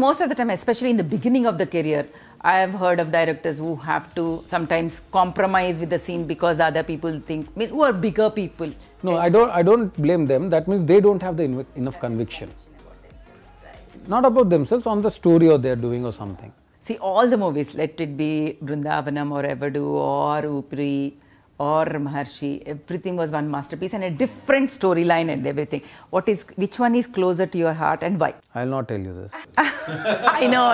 most of the time, especially in the beginning of the career, I have heard of directors who have to sometimes compromise with the scene because other people think I mean, who are bigger people. No, I don't. I don't blame them. That means they don't have the enough conviction. Not about themselves on the story or they're doing or something. See all the movies. Let it be Brindavanam or Evadu or Upri or Maharshi, everything was one masterpiece and a different storyline and everything. What is which one is closer to your heart and why? I'll not tell you this. I know.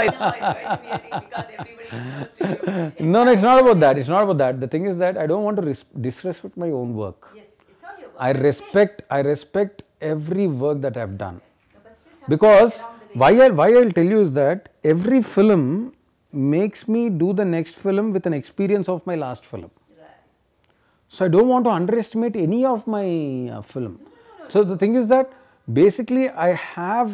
no, no, it's not about that. It's not about that. The thing is that I don't want to disrespect my own work. Yes, it's all your work. I respect. I respect every work that I've done. because why I why I'll tell you is that every film makes me do the next film with an experience of my last film. So I don't want to underestimate any of my uh, film. So the thing is that basically I have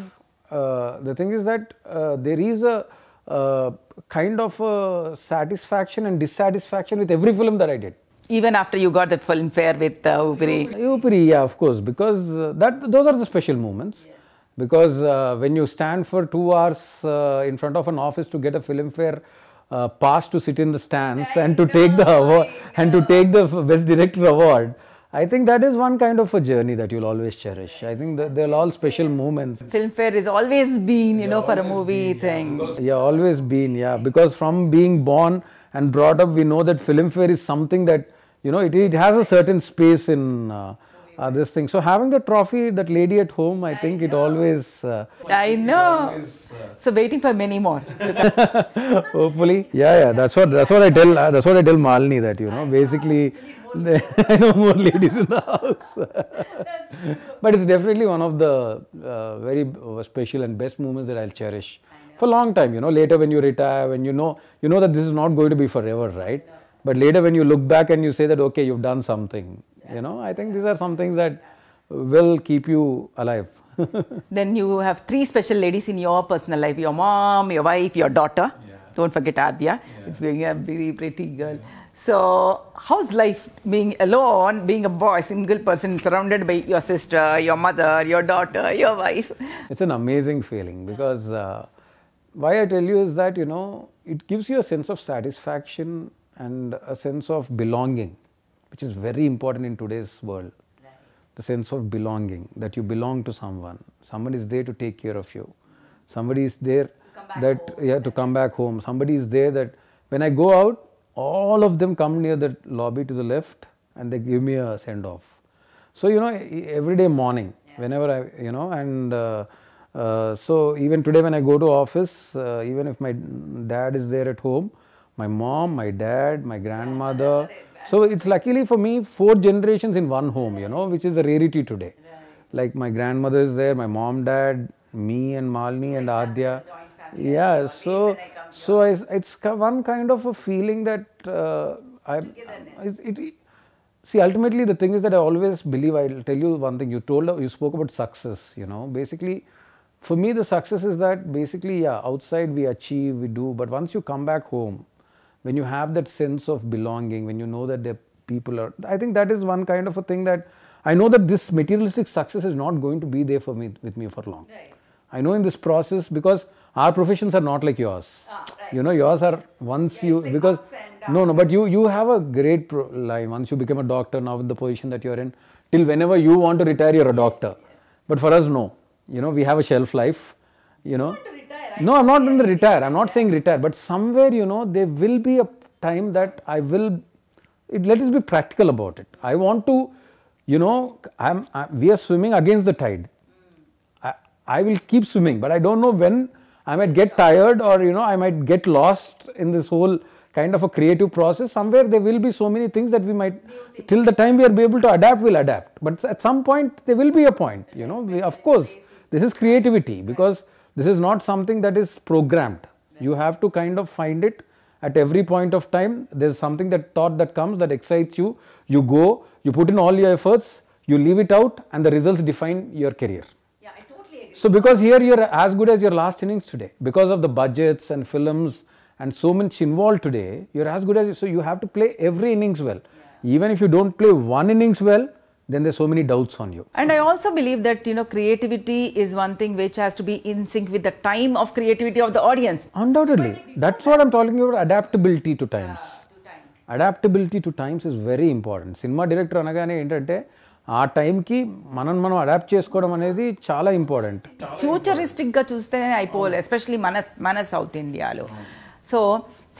uh, the thing is that uh, there is a uh, kind of a satisfaction and dissatisfaction with every film that I did. Even after you got the film fair with uh, Upiri. Upiri, yeah, of course, because uh, that those are the special moments. Because uh, when you stand for two hours in front of an office to get a film fair Pass uh, passed to sit in the stands I and to know, take the award and to take the best director award. I think that is one kind of a journey that you'll always cherish. I think that they're all special moments. Filmfare has always been, you yeah, know, for a movie been, thing. Yeah. yeah, always been, yeah. Because from being born and brought up, we know that Filmfare is something that, you know, it, it has a certain space in uh, uh, this thing. So having the trophy, that lady at home, I, I think know. it always. Uh, I know. Always, uh, so waiting for many more. Hopefully, yeah, yeah. That's what that's what I tell. Uh, that's what I tell Malini that you know basically. I know more ladies in the house, but it's definitely one of the uh, very uh, special and best moments that I'll cherish for a long time. You know, later when you retire, when you know, you know that this is not going to be forever, right? No. But later when you look back and you say that okay, you've done something, Yes. You know, I think these are some things that will keep you alive. then you have three special ladies in your personal life your mom, your wife, your daughter. Yeah. Don't forget Adya. Yeah. It's being a very pretty girl. Yeah. So, how's life being alone, being a boy, single person, surrounded by your sister, your mother, your daughter, your wife? It's an amazing feeling because uh, why I tell you is that, you know, it gives you a sense of satisfaction and a sense of belonging which is very important in today's world. Right. The sense of belonging, that you belong to someone. Someone is there to take care of you. Somebody is there that home. yeah to come back home. Somebody is there that when I go out, all of them come near the lobby to the left and they give me a send off. So you know every day morning, yeah. whenever I you know and. Uh, uh, so even today when I go to office, uh, even if my dad is there at home, my mom, my dad, my grandmother, yeah, so it's luckily for me four generations in one home, you know, which is a rarity today. Like my grandmother is there, my mom, dad, me and Malini and Adya. Yeah, so so I, it's one kind of a feeling that uh, I it, it, see ultimately the thing is that I always believe I'll tell you one thing. You told you spoke about success, you know, basically for me the success is that basically yeah outside we achieve we do but once you come back home when you have that sense of belonging, when you know that the people are, I think that is one kind of a thing that I know that this materialistic success is not going to be there for me with me for long. Right. I know in this process because our professions are not like yours. Ah, right. You know, yours are once yeah, you like because no, no, but you you have a great pro- life once you become a doctor. Now with the position that you're in, till whenever you want to retire, you're a doctor. Yes, But for us, no. You know, we have a shelf life. You know retire. no, I'm not going to retire. I'm not saying retire, but somewhere, you know, there will be a time that I will. It, let us be practical about it. I want to, you know, I'm, i we are swimming against the tide. I, I will keep swimming, but I don't know when I might get tired or, you know, I might get lost in this whole kind of a creative process. Somewhere there will be so many things that we might, till the time we are able to adapt, we'll adapt. But at some point, there will be a point, you know, we, of course, this is creativity because this is not something that is programmed. You have to kind of find it at every point of time. There's something that thought that comes that excites you. You go, you put in all your efforts, you leave it out, and the results define your career. Yeah, I totally agree. So, because here you're as good as your last innings today, because of the budgets and films and so much involved today, you're as good as so you have to play every innings well. Yeah. Even if you don't play one innings well, then there's so many doubts on you. And I also believe that you know creativity is one thing which has to be in sync with the time of creativity of the audience. Undoubtedly, that's what I'm talking about. Adaptability to times. Yeah, to times. Adaptability to times is very important. cinema director anagane entante ఆ టైంకి మనం మనం adapt చేసుకోవడం అనేది చాలా important futuristic గా చూస్తేనే అయిపోవాలి ఎస్పెషలీ మన మన సౌత్ ఇండియాలో so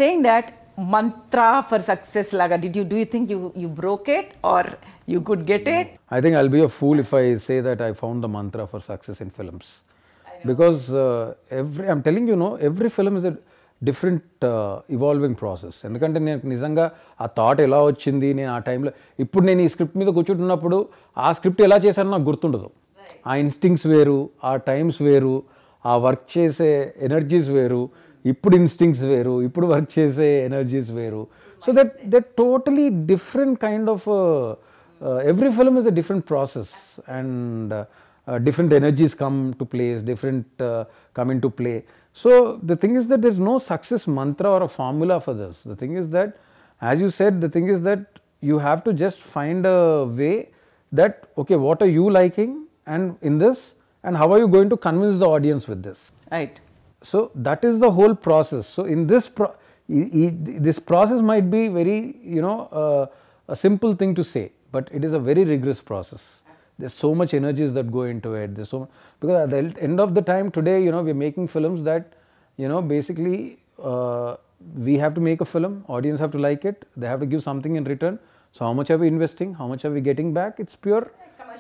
saying that mantra for success లాగా did you do you think you you broke it or you could get it I think I'll be a fool if I say that I found the mantra for success in films because every every telling you know every film is different evolving process ఎందుకంటే నేను నిజంగా ఆ thought ఎలా వచ్చింది నేను ఆ టైంలో ఇప్పుడు నేను ఈ స్క్రిప్ట్ మీద కూర్చుంటున్నప్పుడు ఆ స్క్రిప్ట్ ఎలా చేశానో నాకు గుర్తుండదు ఆ ఇన్స్టింగ్స్ వేరు ఆ టైమ్స్ వేరు ఆ వర్క్ చేసే ఎనర్జీస్ వేరు ఇప్పుడు ఇన్స్టింగ్స్ వేరు ఇప్పుడు వర్క్ చేసే ఎనర్జీస్ వేరు so that that totally different kind of Uh, every film is a different process and uh, uh, different energies come to place, different come into play. So, the thing is that there is no success mantra or a formula for this. The thing is that as you said the thing is that you have to just find a way that okay what are you liking and in this and how are you going to convince the audience with this. Right. So, that is the whole process. So, in this pro this process might be very you know uh, a simple thing to say but it is a very rigorous process. There's so much energies that go into it. There's so much, because at the end of the time today, you know, we're making films that, you know, basically uh, we have to make a film. Audience have to like it. They have to give something in return. So how much are we investing? How much are we getting back? It's pure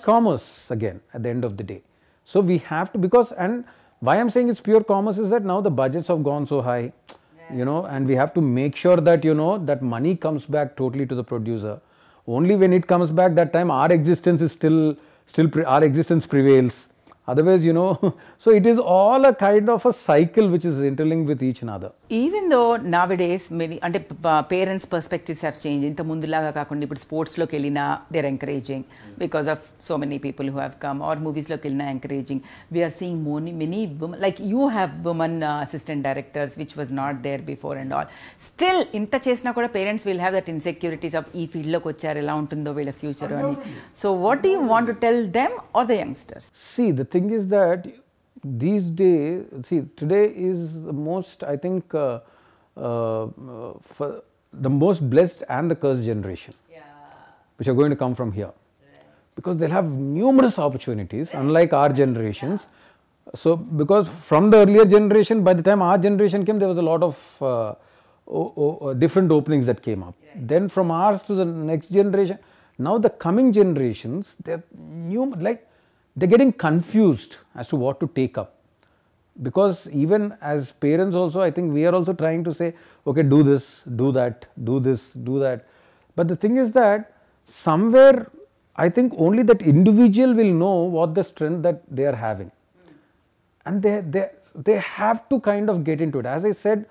commerce again at the end of the day. So we have to because and why I'm saying it's pure commerce is that now the budgets have gone so high, yeah. you know, and we have to make sure that you know that money comes back totally to the producer only when it comes back that time our existence is still still our existence prevails Otherwise, you know, so it is all a kind of a cycle which is interlinked with each another. Even though nowadays many and parents' perspectives have changed, but sports they're encouraging hmm. because of so many people who have come or movies encouraging. We are seeing many, many women like you have women uh, assistant directors which was not there before and all. Still, in parents will have that insecurities of e field future. So what do you want to tell them or the youngsters? See the thing is that these days, see today is the most I think uh, uh, for the most blessed and the cursed generation, yeah. which are going to come from here, right. because they'll have numerous opportunities, right. unlike our generations. Yeah. So, because from the earlier generation, by the time our generation came, there was a lot of uh, different openings that came up. Right. Then from ours to the next generation, now the coming generations, they're new like they are getting confused as to what to take up because even as parents also I think we are also trying to say okay do this, do that, do this, do that. But the thing is that somewhere I think only that individual will know what the strength that they are having and they, they, they have to kind of get into it. As I said,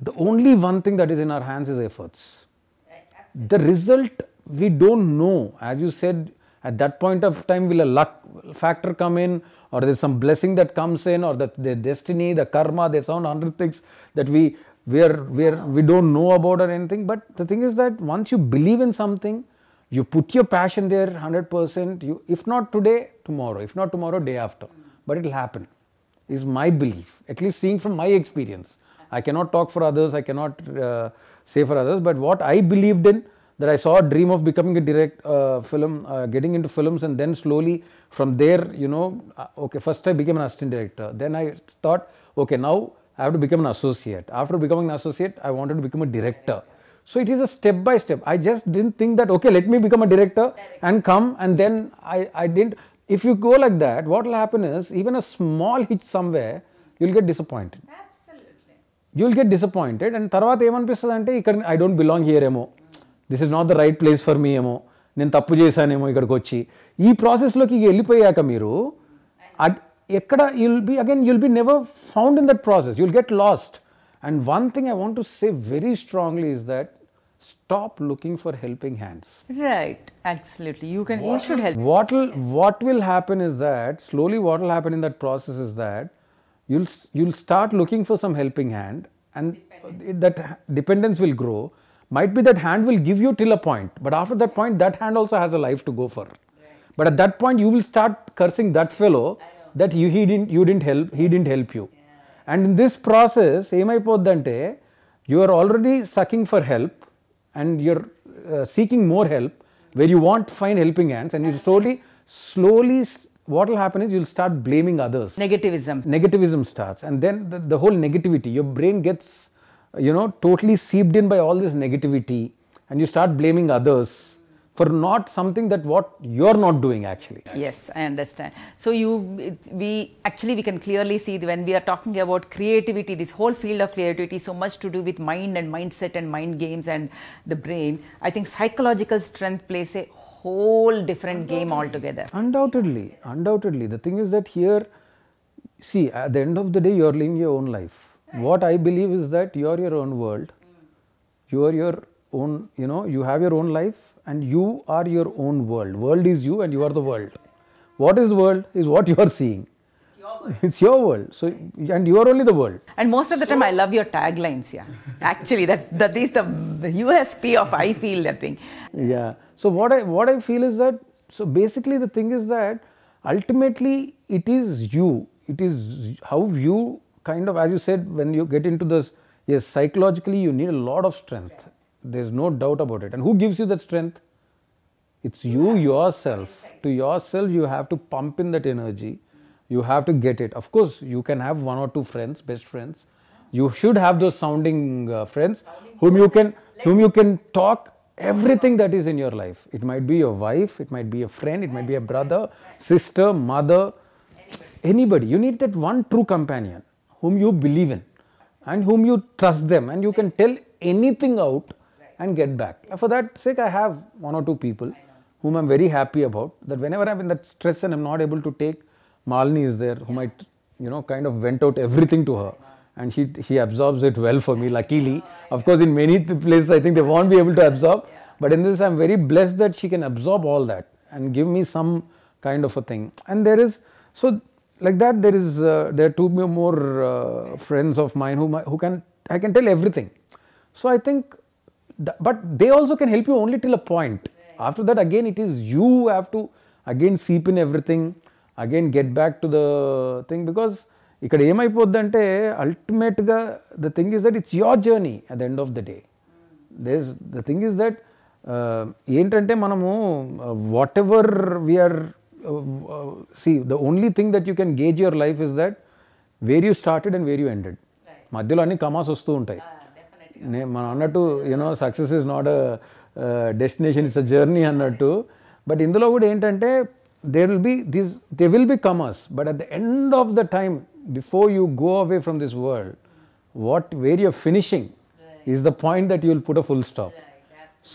the only one thing that is in our hands is efforts. the result we do not know as you said at that point of time will a luck factor come in or there's some blessing that comes in or that the destiny the karma there's some hundred things that we we are we are we don't know about or anything but the thing is that once you believe in something you put your passion there 100% you if not today tomorrow if not tomorrow day after but it will happen is my belief at least seeing from my experience i cannot talk for others i cannot uh, say for others but what i believed in that I saw a dream of becoming a direct uh, film, uh, getting into films, and then slowly from there, you know, uh, okay, first I became an assistant director. Then I thought, okay, now I have to become an associate. After becoming an associate, I wanted to become a director. So it is a step by step. I just didn't think that, okay, let me become a director and come, and then I, I didn't. If you go like that, what will happen is even a small hit somewhere, you'll get disappointed. Absolutely. You'll get disappointed, and తర్వాత ఏమనిపిస్తుంది అంటే I don't belong here, ఏమో this is not the right place for me ఏమో నేను తప్పు చేశానేమో ఇక్కడికి వచ్చి ఈ ప్రాసెస్లోకి వెళ్ళిపోయాక మీరు ఎక్కడ you'll be again you'll be never found in that process you'll get lost and one thing I want to say very strongly is that stop looking for helping hands right absolutely you can what, should help what will what will happen is that slowly what will happen in that process is that you'll you'll start looking for some helping hand and that dependence will grow might be that hand will give you till a point, but after that point, that hand also has a life to go for. Right. But at that point, you will start cursing that fellow that you, he didn't, you didn't help, he didn't help you. Yeah. And in this process, emaipodante, you are already sucking for help and you're uh, seeking more help where you want find helping hands and you slowly, slowly what will happen is you'll start blaming others. Negativism. Negativism starts, and then the, the, whole negativity, your brain gets you know, totally seeped in by all this negativity and you start blaming others for not something that what you're not doing actually. Yes, I understand. So you, we actually we can clearly see when we are talking about creativity, this whole field of creativity, so much to do with mind and mindset and mind games and the brain. I think psychological strength plays a whole different game altogether. Undoubtedly, undoubtedly. The thing is that here, see, at the end of the day, you're living your own life. Right. What I believe is that you are your own world. Mm. You are your own, you know, you have your own life and you are your own world. World is you and you are the world. What is the world is what you are seeing. It's your world. So and you are only the world. And most of the so, time I love your taglines, yeah. Actually that's that is the USP of I feel that thing. Yeah. So what I what I feel is that so basically the thing is that ultimately it is you. It is how you kind of as you said when you get into this yes psychologically you need a lot of strength there's no doubt about it and who gives you that strength it's you yourself to yourself you have to pump in that energy you have to get it of course you can have one or two friends best friends you should have those sounding uh, friends whom you can whom you can talk everything that is in your life it might be your wife it might be a friend it might be a brother sister mother anybody you need that one true companion whom you believe in and whom you trust them and you can tell anything out and get back. For that sake, I have one or two people whom I'm very happy about that whenever I'm in that stress and I'm not able to take, Malini is there whom I, you know, kind of vent out everything to her and she, she absorbs it well for me, luckily. Oh, of course, in many places, I think they won't be able to absorb, but in this, I'm very blessed that she can absorb all that and give me some kind of a thing. And there is, so like that there is uh, there are two more uh, friends of mine who who can I can tell everything. So I think, th but they also can help you only till a point. Right. After that, again it is you have to again seep in everything, again get back to the thing because. ఇక్కడ ఏమైపోద్దంటే అల్టిమేట్గా the thing is that it's your journey at the end of the day this the thing is that ఏంటంటే మనము whatever we're uh, see the only thing that you can gauge your life is that where you started and where you ended మధ్యలో అన్ని కమాస్ వస్తూ ఉంటాయి నేను మనం అన్నట్టు you know success is not a destination is a journey అన్నట్టు but ఇందులో కూడా ఏంటంటే there will be this they will be comers but at the end of the time before you go away from this world what where you're finishing is the point that you will put a full stop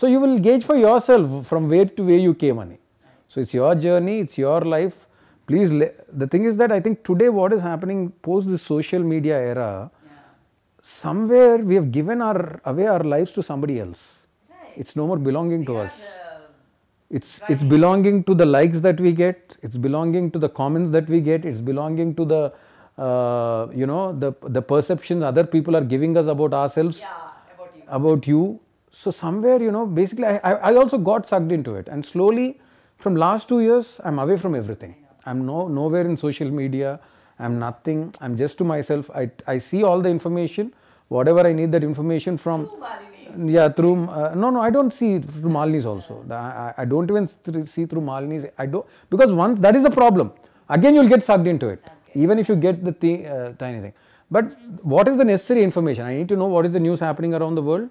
so you will gauge for yourself from where to way you came అని So, it is your journey, it is your life. Please, the thing is that I think today what is happening post the social media era, yeah. somewhere we have given our away our lives to somebody else. Right. It's no more belonging to us. It's right. it's belonging to the likes that we get. It's belonging to the comments that we get. It's belonging to the uh, you know the the perceptions other people are giving us about ourselves, yeah, about you. About you. So somewhere you know basically I, I also got sucked into it and slowly from last two years, I'm away from everything. I'm no, nowhere in social media. I'm nothing. I'm just to myself. I, I see all the information, whatever I need that information from. yeah, through uh, no, no, I don't see through Malini's also. I, I don't even see through Malini's. I don't because once that is the problem. Again, you'll get sucked into it, okay. even if you get the th uh, tiny thing. But what is the necessary information? I need to know what is the news happening around the world.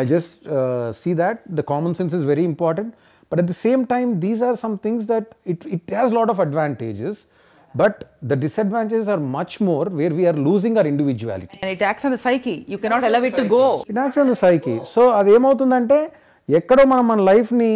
I just uh, see that the common sense is very important. But at the same time, these are some things that it, it has a lot of advantages. But the disadvantages are much more where we are losing our individuality. And it acts on the psyche. You cannot allow it to go. It acts on the psyche. So అది ఏమవుతుందంటే ఎక్కడో మనం మన లైఫ్ని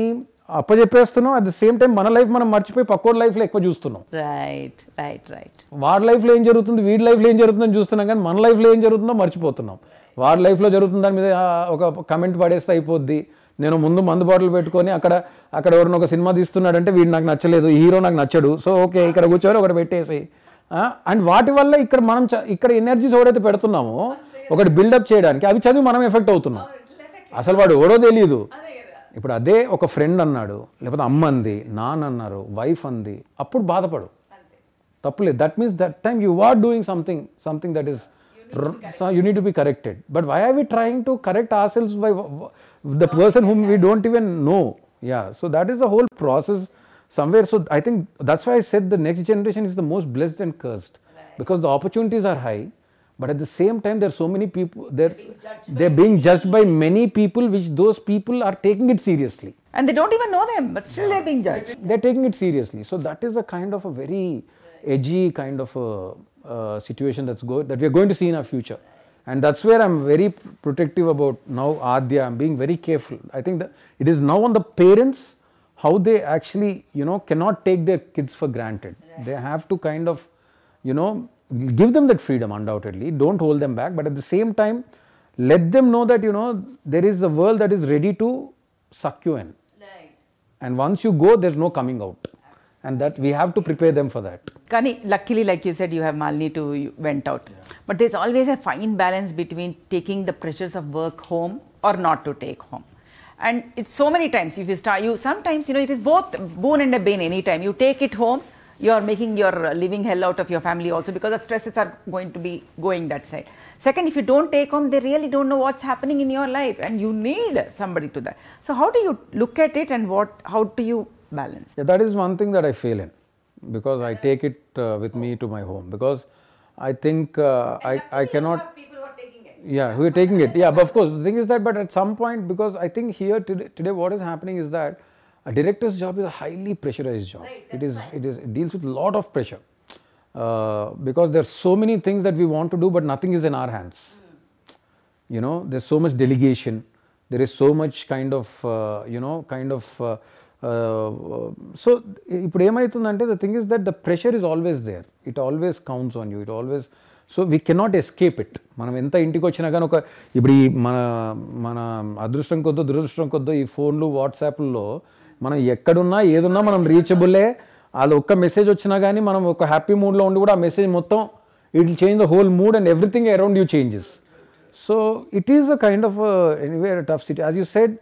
అప్పచెప్పేస్తున్నాం at the same time మన life మనం మర్చిపోయి పక్కోడి లైఫ్లో ఎక్కువ చూస్తున్నాం రైట్ రైట్ రైట్ వాడి లైఫ్లో ఏం జరుగుతుంది వీడి లైఫ్లో ఏం జరుగుతుందని చూస్తున్నాం కానీ మన లైఫ్లో ఏం జరుగుతుందో మర్చిపోతున్నాం వాడి లైఫ్లో జరుగుతుంది దాని మీద ఒక కమెంట్ పడేస్తే అయిపోద్ది నేను ముందు మందు బాటిల్ పెట్టుకొని అక్కడ అక్కడ ఎవరినొక ఒక సినిమా తీస్తున్నాడంటే వీడు నాకు నచ్చలేదు హీరో నాకు నచ్చడు సో ఓకే ఇక్కడ కూర్చొని ఒకటి పెట్టేసి అండ్ వాటి వల్ల ఇక్కడ మనం ఇక్కడ ఎనర్జీస్ ఎవరైతే పెడుతున్నామో ఒకటి బిల్డప్ చేయడానికి అవి చదివి మనం ఎఫెక్ట్ అవుతున్నాం అసలు వాడు ఎవడో తెలియదు ఇప్పుడు అదే ఒక ఫ్రెండ్ అన్నాడు లేకపోతే అమ్మ అంది నాన్న అన్నారు వైఫ్ అంది అప్పుడు బాధపడు తప్పులేదు that means that time you are doing something something that is you need to be corrected but why are we trying to correct ourselves why the person whom we don't even know. Yeah. So that is the whole process somewhere. So I think that's why I said the next generation is the most blessed and cursed right. because the opportunities are high. But at the same time, there are so many people, they're, they're being judged by many people, which those people are taking it seriously. And they don't even know them, but still they're being judged. They're taking it seriously. So that is a kind of a very edgy kind of a, uh, situation that's go- that we're going to see in our future and that is where I am very protective about now Adya, I am being very careful. I think that it is now on the parents how they actually you know cannot take their kids for granted. Right. They have to kind of you know give them that freedom undoubtedly, do not hold them back but at the same time let them know that you know there is a world that is ready to suck you in. And once you go there is no coming out and that we have to prepare them for that. Kani, luckily like you said you have Malini to went out. Yeah. But there's always a fine balance between taking the pressures of work home or not to take home. And it's so many times if you start, you sometimes, you know, it is both boon and a bane anytime. You take it home, you are making your living hell out of your family also because the stresses are going to be going that side. Second, if you don't take home, they really don't know what's happening in your life and you need somebody to that. So how do you look at it and what, how do you balance? Yeah, that is one thing that I fail in because I take it uh, with me to my home because I think uh, I, I cannot. Yeah, who are taking it. Yeah, but of course, the thing is that, but at some point, because I think here today, today what is happening is that a director's job is a highly pressurized job. Right, it is, right. it is, it deals with a lot of pressure uh, because there's so many things that we want to do, but nothing is in our hands. Mm. You know, there's so much delegation. There is so much kind of, uh, you know, kind of uh, so ఇప్పుడు ఏమవుతుందంటే the thing is that the pressure is always there it always counts on you it always so we cannot escape it మనం ఎంత ఇంటికి వచ్చినా కానీ ఒక ఇప్పుడు ఈ మన మన అదృష్టం కొద్దో దురదృష్టం కొద్దో ఈ ఫోన్లు వాట్సాప్లో మనం ఎక్కడున్నా ఏదున్నా మనం రీచబుల్లే అది ఒక్క మెసేజ్ వచ్చినా కానీ మనం ఒక హ్యాపీ మూడ్లో ఉండి కూడా ఆ మెసేజ్ మొత్తం it change the whole mood and everything around you changes so it is a kind of anyway tough city as you said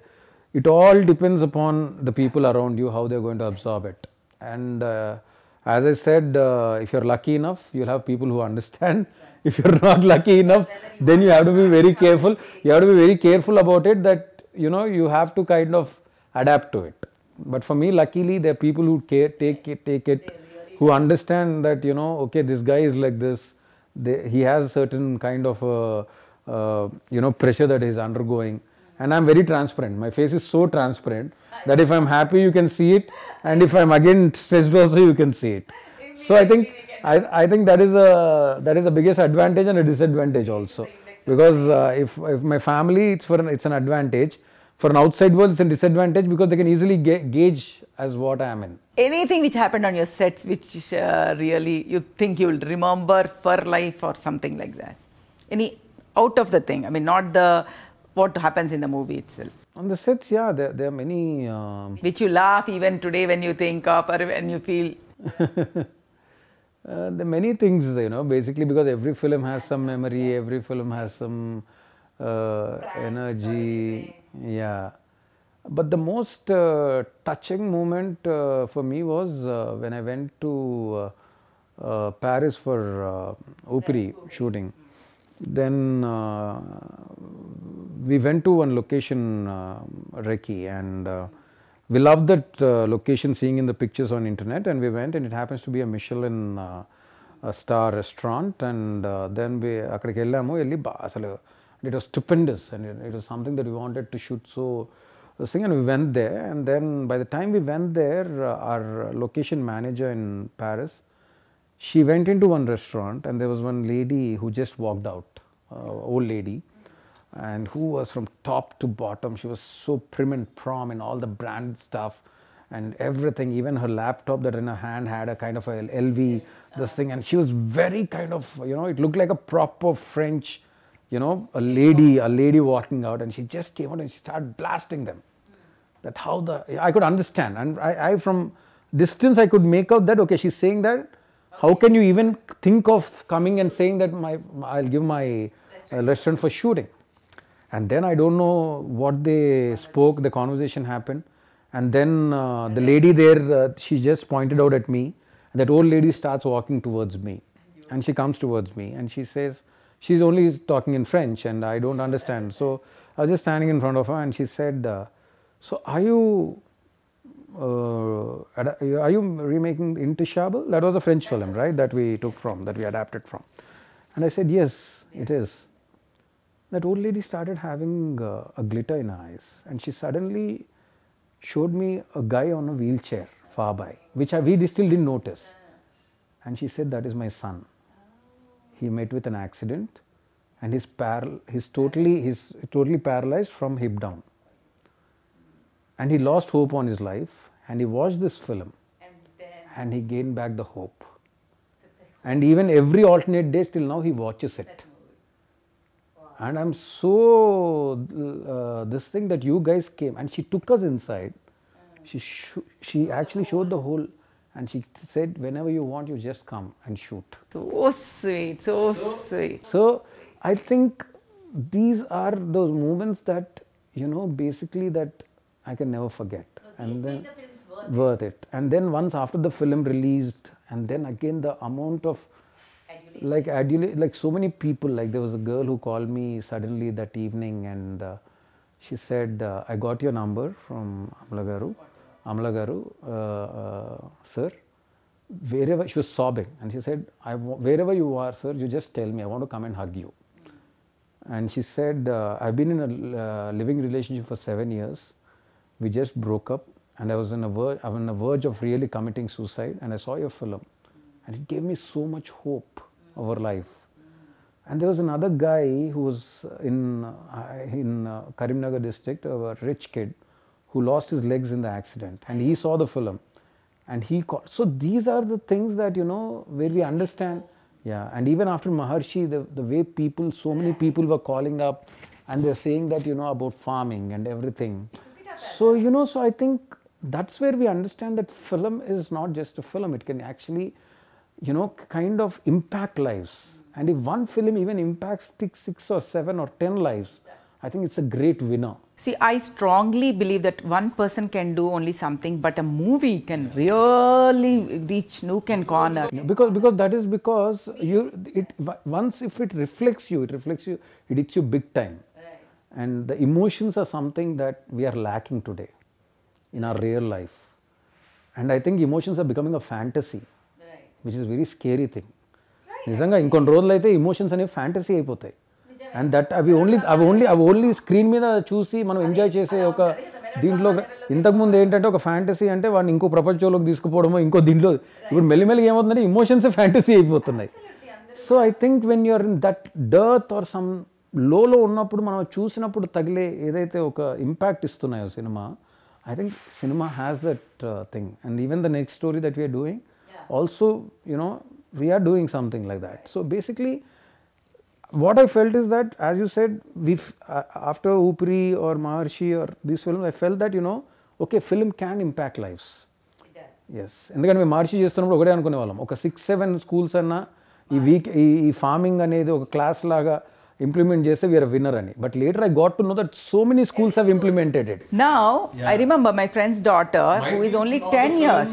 it all depends upon the people around you how they're going to absorb it and uh, as i said uh, if you're lucky enough you'll have people who understand if you're not lucky enough then you have to be very careful you have to be very careful about it that you know you have to kind of adapt to it but for me luckily there are people who care, take it, take it who understand that you know okay this guy is like this they, he has certain kind of uh, you know pressure that he's undergoing and I'm very transparent. My face is so transparent that if I'm happy, you can see it, and if I'm again stressed, also you can see it. So I think I, I think that is a that is the biggest advantage and a disadvantage also because uh, if if my family it's for an, it's an advantage for an outside world it's a disadvantage because they can easily ga gauge as what I am in. Anything which happened on your sets which uh, really you think you will remember for life or something like that. Any out of the thing. I mean, not the what happens in the movie itself. On the sets, yeah, there, there are many. Um... Which you laugh even today when you think of or when you feel. Uh, are many things you know basically because every film has some memory yes. every film has some uh, energy yeah but the most uh, touching moment uh, for me was uh, when i went to uh, paris for uh, opry shooting then uh, we went to one location uh, Reiki and uh, we loved that uh, location seeing in the pictures on internet and we went and it happens to be a Michelin uh, a star restaurant and uh, then we అక్కడికి వెళ్ళాము వెళ్ళి అసలు it was stupendous and it, was something that we wanted to shoot so thing and we went there and then by the time we went there our location manager in Paris she went into one restaurant and there was one lady who just walked out, uh, old lady, and who was from top to bottom. She was so prim and prom in all the brand stuff and everything. Even her laptop that in her hand had a kind of a LV, this uh-huh. thing, and she was very kind of you know it looked like a proper French, you know, a lady, a lady walking out, and she just came out and she started blasting them. That how the I could understand, and I, I from distance I could make out that okay she's saying that how can you even think of coming and saying that my I'll give my uh, restaurant for shooting? And then I don't know what they spoke. The conversation happened, and then uh, the lady there uh, she just pointed out at me. And that old lady starts walking towards me, and she comes towards me and she says she's only talking in French and I don't understand. So I was just standing in front of her and she said, uh, "So are you uh, are you remaking Intouchable? That was a French film, right? That we took from, that we adapted from. And I said, yes, yeah. it is. That old lady started having uh, a glitter in her eyes, and she suddenly showed me a guy on a wheelchair far by, which I, we still didn't notice. And she said, that is my son. Oh. He met with an accident, and he's paral- he's totally he's totally paralyzed from hip down and he lost hope on his life and he watched this film and, he gained back the hope. and even every alternate day till now he watches it. Wow. And I'm so uh, this thing that you guys came and she took us inside. Mm. she she actually showed the whole and she said whenever you want you just come and shoot. So sweet, so, so sweet. So I think these are those moments that you know basically that I can never forget. So and then, the worth, worth it. it. And then once after the film released, and then again the amount of adulation. like adulation, like so many people. Like there was a girl who called me suddenly that evening, and uh, she said, uh, "I got your number from Amlagaru, Amlagaru, uh, uh sir." Wherever she was sobbing, and she said, I, "Wherever you are, sir, you just tell me. I want to come and hug you." and she said uh, i've been in a uh, living relationship for 7 years we just broke up and I was on a verge, I was on the verge of really committing suicide, and I saw your film, and it gave me so much hope over life. And there was another guy who was in uh, in uh, Karimnagar district, a rich kid, who lost his legs in the accident, and he saw the film, and he called. So these are the things that you know where we understand. Yeah, and even after Maharshi, the, the way people, so many people were calling up, and they're saying that you know about farming and everything. So you know, so I think that's where we understand that film is not just a film it can actually you know kind of impact lives and if one film even impacts six, six or seven or ten lives i think it's a great winner see i strongly believe that one person can do only something but a movie can really reach nook and corner because because that is because you it once if it reflects you it reflects you it hits you big time and the emotions are something that we are lacking today in our real life and I think emotions are becoming a fantasy which is very scary thing నిజంగా ఇంకొన్ని రోజులు అయితే emotions అనేవి fantasy అయిపోతాయి and that అవి only అవి only అవి only screen మీద చూసి మనం ఎంజాయ్ చేసే ఒక దీంట్లో ఇంతకుముందు ఏంటంటే ఒక ఫ్యాంటసీ అంటే వాడిని ఇంకో ప్రపంచంలోకి తీసుకుపోవడమో ఇంకో దీంట్లో ఇప్పుడు మెల్లిమెల్లిగా ఏమవుతుందంటే ఇమోషన్స్ ఫ్యాంటసీ అయిపోతున్నాయి so I think when you're in that dirt or some లోలో ఉన్నప్పుడు మనం చూసినప్పుడు తగిలే ఏదైతే ఒక ఇంపాక్ట్ ఇస్తున్నాయో cinema I think cinema has that uh, thing, and even the next story that we are doing, yeah. also you know we are doing something like that. So basically, what I felt is that, as you said, we uh, after Upri or Maharshi or these films, I felt that you know, okay, film can impact lives. Yes ఎందుకంటే మేము మహర్షి చేస్తున్నప్పుడు ఒకటే అనుకునే వాళ్ళం ఒక six seven schools అన్నా ఈ week ఈ ఫార్మింగ్ అనేది ఒక క్లాస్ లాగా implement jese, we are a winner. Ani. But later I got to know that so many schools have implemented it. Now, I remember my friend's daughter who is only 10 years.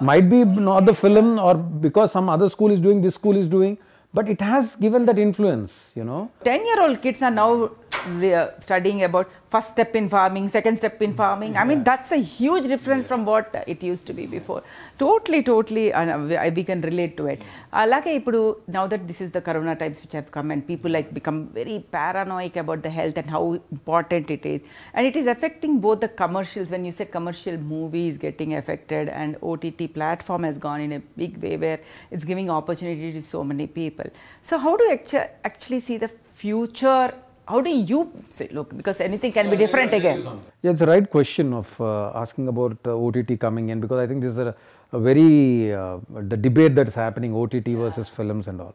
Might be not the film or because some other school is doing, this school is doing. But it has given that influence, you know. 10 year old kids are now uh, studying about first step in farming, second step in farming. Yeah. I mean, that's a huge difference yeah. from what it used to be before. Totally, totally, uh, we can relate to it. Alage now that this is the corona times which have come and people like become very paranoid about the health and how important it is. And it is affecting both the commercials. When you say commercial movie is getting affected and OTT platform has gone in a big way where it's giving opportunity to so many people. So how do you actually see the future how do you say, look, because anything can be different again? Yeah, it's the right question of uh, asking about uh, OTT coming in because I think this is a, a very, uh, the debate that is happening OTT yeah. versus films and all.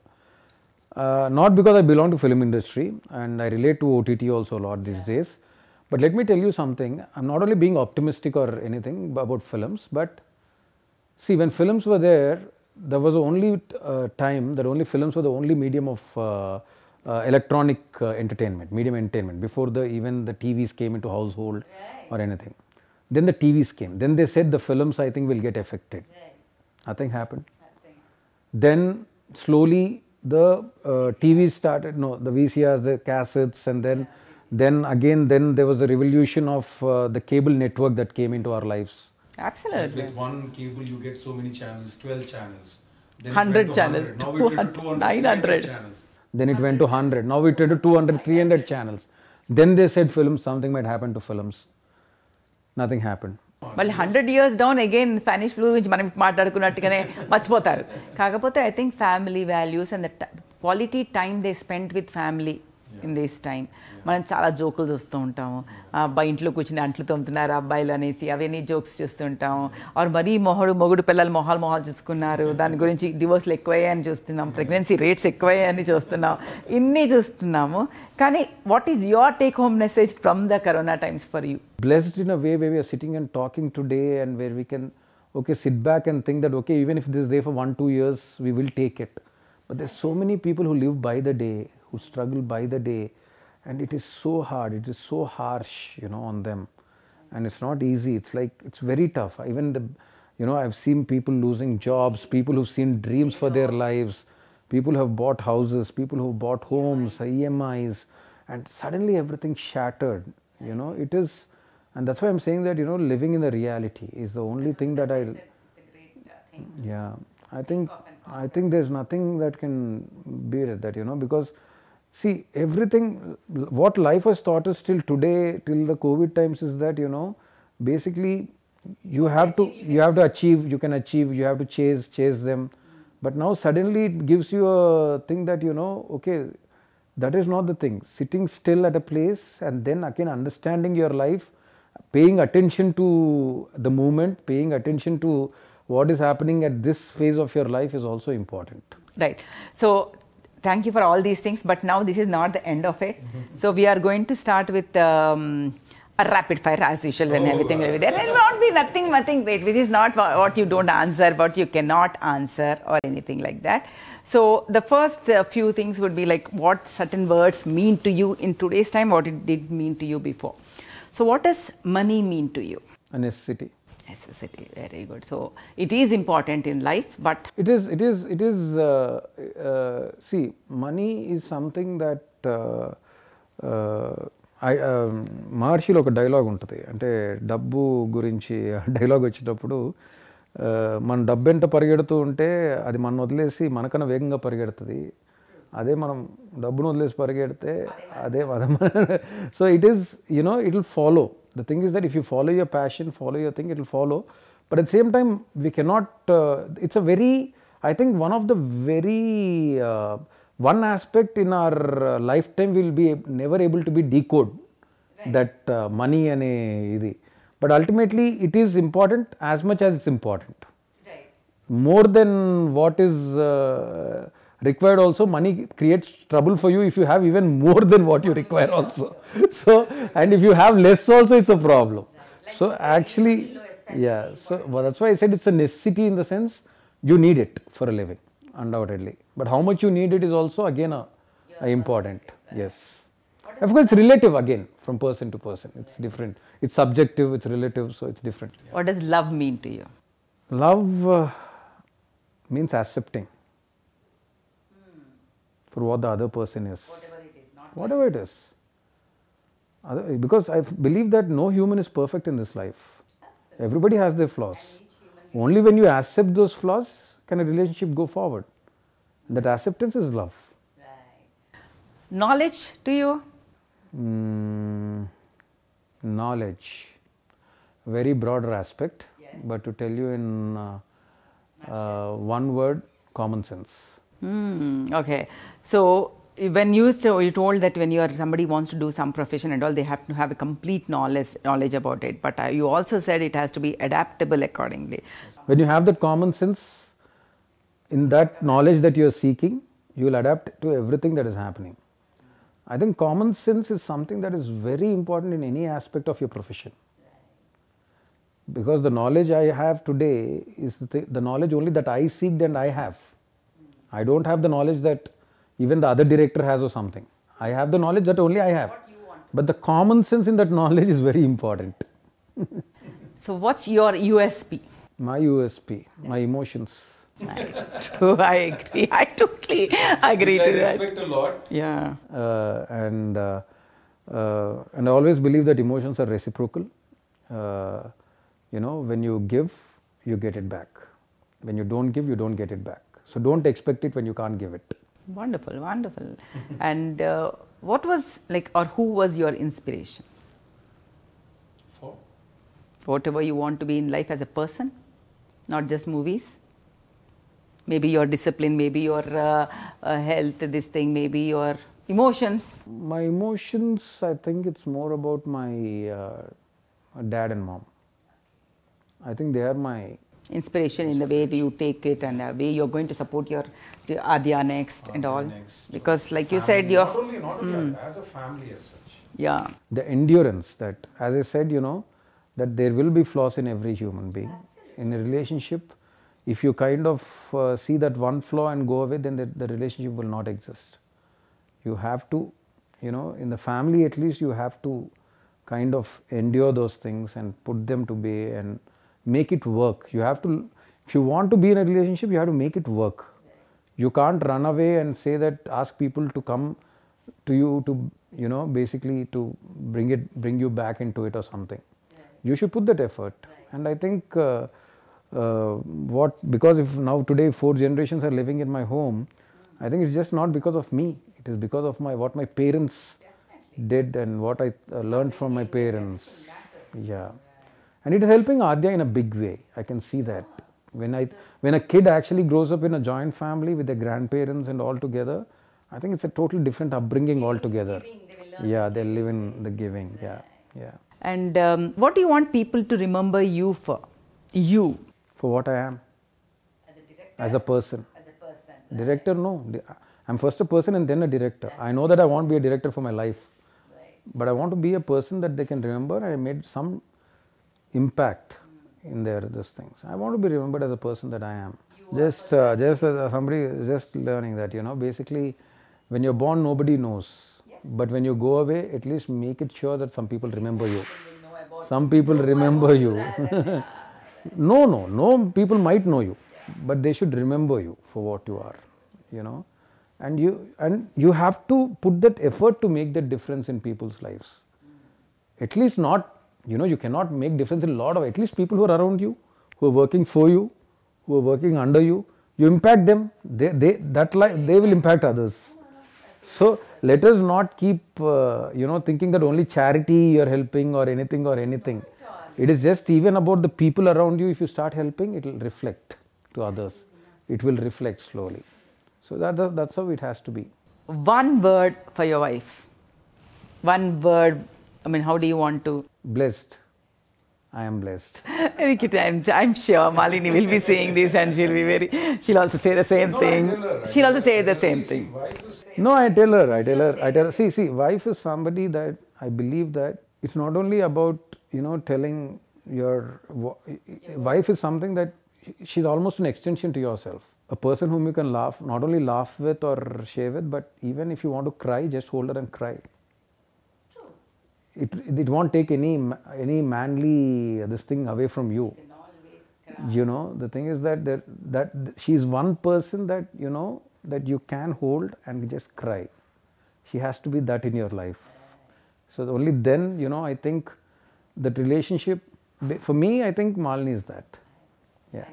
Uh, not because I belong to film industry and I relate to OTT also a lot these yeah. days. But let me tell you something, I'm not only being optimistic or anything about films, but see when films were there, there was only uh, time that only films were the only medium of uh, uh, electronic uh, entertainment, medium entertainment before the even the TVs came into household right. or anything. Then the TVs came. Then they said the films I think will get affected. Right. Nothing happened. Nothing. Then slowly the uh, TVs started. No, the VCRs, the cassettes, and then yeah. then again then there was a revolution of uh, the cable network that came into our lives. Absolutely. And with one cable, you get so many channels, twelve channels. Then 100 channels, 200, 200, 200 900 channels then it went to 100 now it went to 200 300 channels then they said films something might happen to films nothing happened మళ్ళీ hundred years down again Spanish flu గురించి మనం మాట్లాడుకున్నట్టుగానే మర్చిపోతారు కాకపోతే I think family values and the quality time they spend with family in this time మనం చాలా జోకులు చూస్తూ ఉంటాము అబ్బాయి ఇంట్లో కూర్చుని అంట్లు తోముతున్నారు అబ్బాయిలు అనేసి అవన్నీ జోక్స్ చూస్తుంటాం ఆర్ మరీ మొహడు మొగుడు పిల్లలు మొహాలు మొహాలు చూసుకున్నారు దాని గురించి డివోర్స్లు ఎక్కువయ్యాయని చూస్తున్నాం ప్రెగ్నెన్సీ రేట్స్ ఎక్కువయ్యాయని చూస్తున్నాం ఇన్ని చూస్తున్నాము కానీ what is your take home message from the corona times for you blessed in way way we're sitting and talking today and where we can okay sit back and think that okay even if this day for one two years we will take it but there's so many people who live by the day who struggle by the day and it is so hard it is so harsh you know on them and it's not easy it's like it's very tough even the you know i've seen people losing jobs people who've seen dreams for their lives people have bought houses people who bought homes emis and suddenly everything shattered you know it is and that's why i'm saying that you know living in the reality is the only thing that i uh, yeah i think i think there's nothing that can beat it that you know because See, everything what life has taught us till today, till the COVID times, is that you know, basically, you have to you have to achieve, you can achieve, you have to chase chase them. But now suddenly it gives you a thing that you know, okay, that is not the thing. Sitting still at a place and then again understanding your life, paying attention to the movement, paying attention to what is happening at this phase of your life is also important. Right. So thank you for all these things, but now this is not the end of it. Mm-hmm. So we are going to start with um, a rapid fire as usual when oh, everything will be there. It will not be nothing, nothing. is not what you don't answer, what you cannot answer, or anything like that. So the first uh, few things would be like what certain words mean to you in today's time, what it did mean to you before. So what does money mean to you? A necessity. necessity very good so it is important in life but it is it is it is uh, uh, see money is something that I uh, మహర్షిలో uh, um, ఒక dialogue ఉంటుంది అంటే డబ్బు గురించి dialogue వచ్చేటప్పుడు uh, మన డబ్బు ఎంత పరిగెడుతూ ఉంటే అది మనం వదిలేసి మనకన్నా వేగంగా పరిగెడుతుంది అదే మనం డబ్బును వదిలేసి పరిగెడితే అదే మనం so it is you know it will follow the thing is that if you follow your passion, follow your thing, it will follow. But at the same time, we cannot, uh, it's a very, I think one of the very, uh, one aspect in our uh, lifetime we will be never able to be decode right. that uh, money and idi. But ultimately, it is important as much as it's important. Right. More than what is uh, required also money creates trouble for you if you have even more than what you require also so and if you have less also it's a problem so actually yeah so well, that's why i said it's a necessity in the sense you need it for a living undoubtedly but how much you need it is also again a, a important yes of course it's relative again from person to person it's different it's subjective it's relative so it's different what does love mean to you love uh, means accepting for what the other person is. Whatever it is. Whatever it is. because I believe that no human is perfect in this life. Absolutely. Everybody has their flaws. Only when you accept those flaws can a relationship go forward. That acceptance is love. Right. Knowledge to you? Mm, knowledge. Very broader aspect. Yes. But to tell you in uh, uh, one word, common sense. Mm, okay. So eh, when you so you told that when you are somebody wants to do some profession and all, they have to have a complete knowledge knowledge about it. But uh, you also said it has to be adaptable accordingly. When you have that common sense, in that knowledge that you are seeking, you will adapt to everything that is happening. I think common sense is something that is very important in any aspect of your profession. Because the knowledge I have today is the, the knowledge only that I seeked and I have. I don't have the knowledge that even the other director has or something. I have the knowledge that only I have. But the common sense in that knowledge is very important. so, what's your USP? My USP, yeah. my emotions. Nice. True, I agree. I totally agree Which to I that. I respect a lot. Yeah. Uh, and uh, uh, and I always believe that emotions are reciprocal. Uh, you know, when you give, you get it back. When you don't give, you don't get it back. So don't expect it when you can't give it. Wonderful, wonderful. and uh, what was like, or who was your inspiration? For? Whatever you want to be in life as a person, not just movies. Maybe your discipline, maybe your uh, uh, health, this thing, maybe your emotions. My emotions, I think it's more about my uh, dad and mom. I think they are my inspiration in the way you take it and the way you're going to support your Adya next Adya and all. Next, because like family, you said, you're... Not only, not only mm, as a family as such. Yeah. The endurance that, as I said, you know, that there will be flaws in every human being. Absolutely. In a relationship, if you kind of uh, see that one flaw and go away, then the, the relationship will not exist. You have to, you know, in the family at least, you have to kind of endure those things and put them to bay and make it work. You have to, if you want to be in a relationship, you have to make it work. You can't run away and say that, ask people to come to you to, you know, basically to bring it, bring you back into it or something. You should put that effort. And I think uh, uh, what, because if now today four generations are living in my home, I think it's just not because of me. It is because of my what my parents did and what I uh, learned from my parents. Yeah and it is helping Adya in a big way. I can see that when I when a kid actually grows up in a joint family with their grandparents and all together, I think it's a totally different upbringing altogether. Giving, they yeah, they live in the giving. Yeah, yeah. And um, what do you want people to remember you for? You for what I am as a director, as a person. As a person, right? director, no. Uh, I'm first a person and then a director. That's I know that I want to be a director for my life, right. but I want to be a person that they can remember. I made some impact in their those things. I want to be remembered as a person that I am. just uh, just uh, somebody just learning that you know basically when you're born nobody knows. Yes. But when you go away, at least make it sure that some people remember you. Some people remember you. no, no, no. People might know you, but they should remember you for what you are. You know, and you and you have to put that effort to make that difference in people's lives. At least not you know you cannot make difference in a lot of at least people who are around you who are working for you who are working under you you impact them they, they that like they will impact others so let us not keep uh, you know thinking that only charity you are helping or anything or anything it is just even about the people around you if you start helping it will reflect to others it will reflect slowly so that, that that's how it has to be one word for your wife one word I mean, how do you want to? Blessed. I am blessed. I'm, I'm sure Malini will be saying this and she'll be very, she'll also say the same no, thing. Her, she'll also say the same see, thing. See, no, I tell her, I tell her, I tell her, see, see, wife is somebody that I believe that it's not only about, you know, telling your wife is something that she's almost an extension to yourself. A person whom you can laugh, not only laugh with or share with, but even if you want to cry, just hold her and cry it, it won't take any any manly uh, this thing away from you you know the thing is that that, that she's one person that you know that you can hold and just cry she has to be that in your life so only then you know i think that relationship for me i think malini is that yeah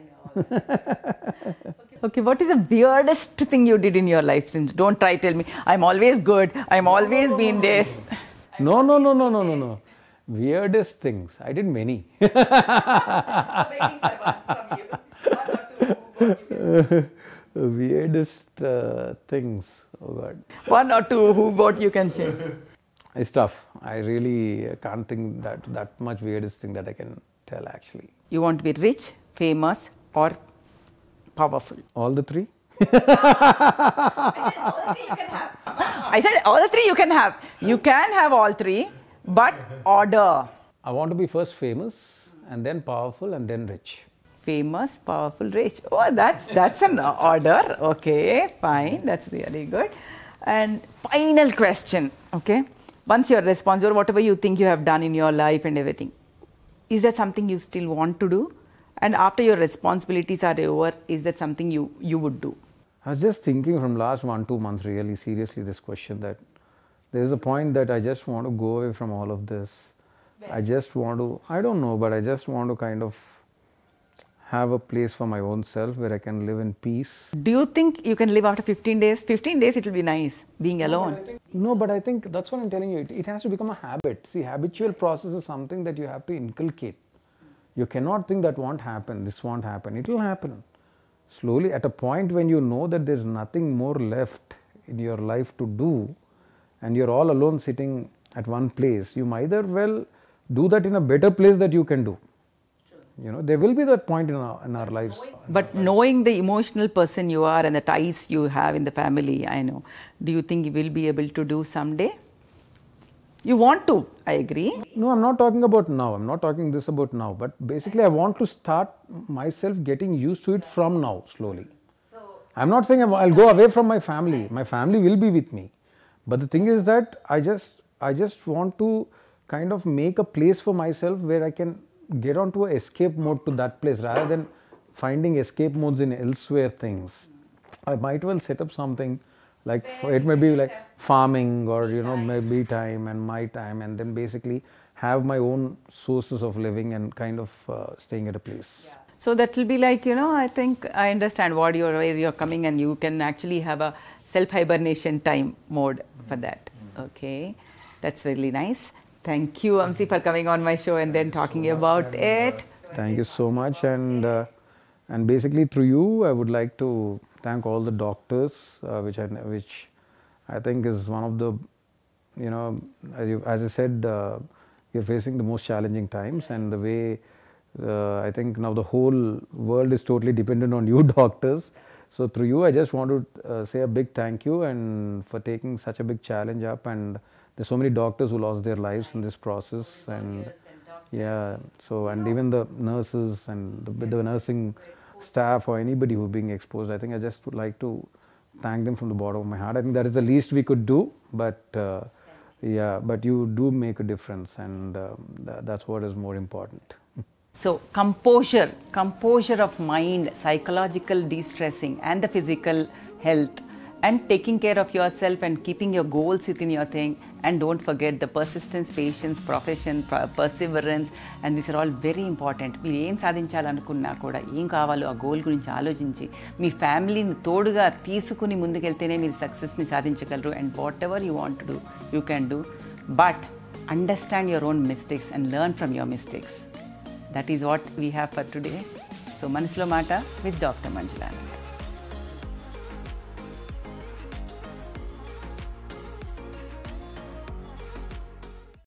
okay what is the weirdest thing you did in your life since don't try tell me i'm always good i'm always been this no, no, no, no, no, no, no. Weirdest things. I did many. Weirdest uh, things. Oh God. One or two. Who what you can change. It's tough. I really can't think that that much weirdest thing that I can tell actually. You want to be rich, famous, or powerful? All the three. I said all the three you can have. I said all the three you can have. You can have all three, but order. I want to be first famous and then powerful and then rich. Famous, powerful, rich. Oh, that's that's an order. Okay, fine. That's really good. And final question. Okay. Once you're responsible, whatever you think you have done in your life and everything, is there something you still want to do? And after your responsibilities are over, is that something you, you would do? I was just thinking from last one, two months really seriously this question that there is a point that I just want to go away from all of this. I just want to, I don't know, but I just want to kind of have a place for my own self where I can live in peace. Do you think you can live after 15 days? 15 days, it will be nice being alone. No, think, no but I think that's what I'm telling you. It, it has to become a habit. See, habitual process is something that you have to inculcate. You cannot think that won't happen, this won't happen. It will happen. Slowly, at a point when you know that there's nothing more left in your life to do, and you are all alone sitting at one place, you might either well do that in a better place that you can do. Sure. You know, there will be that point in our, in our lives. But our knowing the emotional person you are and the ties you have in the family, I know, do you think you will be able to do someday? You want to, I agree. No, I'm not talking about now. I'm not talking this about now. But basically, I want to start myself getting used to it from now, slowly. I'm not saying I'll go away from my family. My family will be with me. But the thing is that I just I just want to kind of make a place for myself where I can get onto an escape mode to that place rather than finding escape modes in elsewhere things. I might well set up something like it may be like farming or you know maybe time and my time and then basically have my own sources of living and kind of uh, staying at a place. Yeah. So that will be like you know I think I understand what you're where you're coming and you can actually have a self hibernation time mode for that. Okay, that's really nice. Thank you, Amsi, for coming on my show and then talking so about uh, it. thank you so much, and uh, and basically through you, I would like to thank all the doctors, uh, which I which I think is one of the, you know, as, you, as I said, we uh, are facing the most challenging times, and the way uh, I think now the whole world is totally dependent on you, doctors. So, through you I just want to uh, say a big thank you and for taking such a big challenge up and there's so many doctors who lost their lives in this process and, and yeah so and even the nurses and the, the nursing staff or anybody who's being exposed I think I just would like to thank them from the bottom of my heart I think that is the least we could do but uh, yeah but you do make a difference and um, th that's what is more important so composer composer of mind psychological destressing and the physical health and taking care of yourself and keeping your goals it in your thing and don't forget the persistence patience profession perseverance and these are all very important మీరు ఏం సాధించాలనుకున్నా కూడా ఏం కావాలో ఆ goal గురించి ఆలోచించి మీ ఫ్యామిలీని తోడుగా తీసుకుని ముందుకెళ్తేనే మీరు సక్సెస్ని సాధించగలరు and whatever you want do you can do but understand your own mistakes and learn from your mistakes That is what we have for today. So, Manaslo Mata with Dr. Manjula.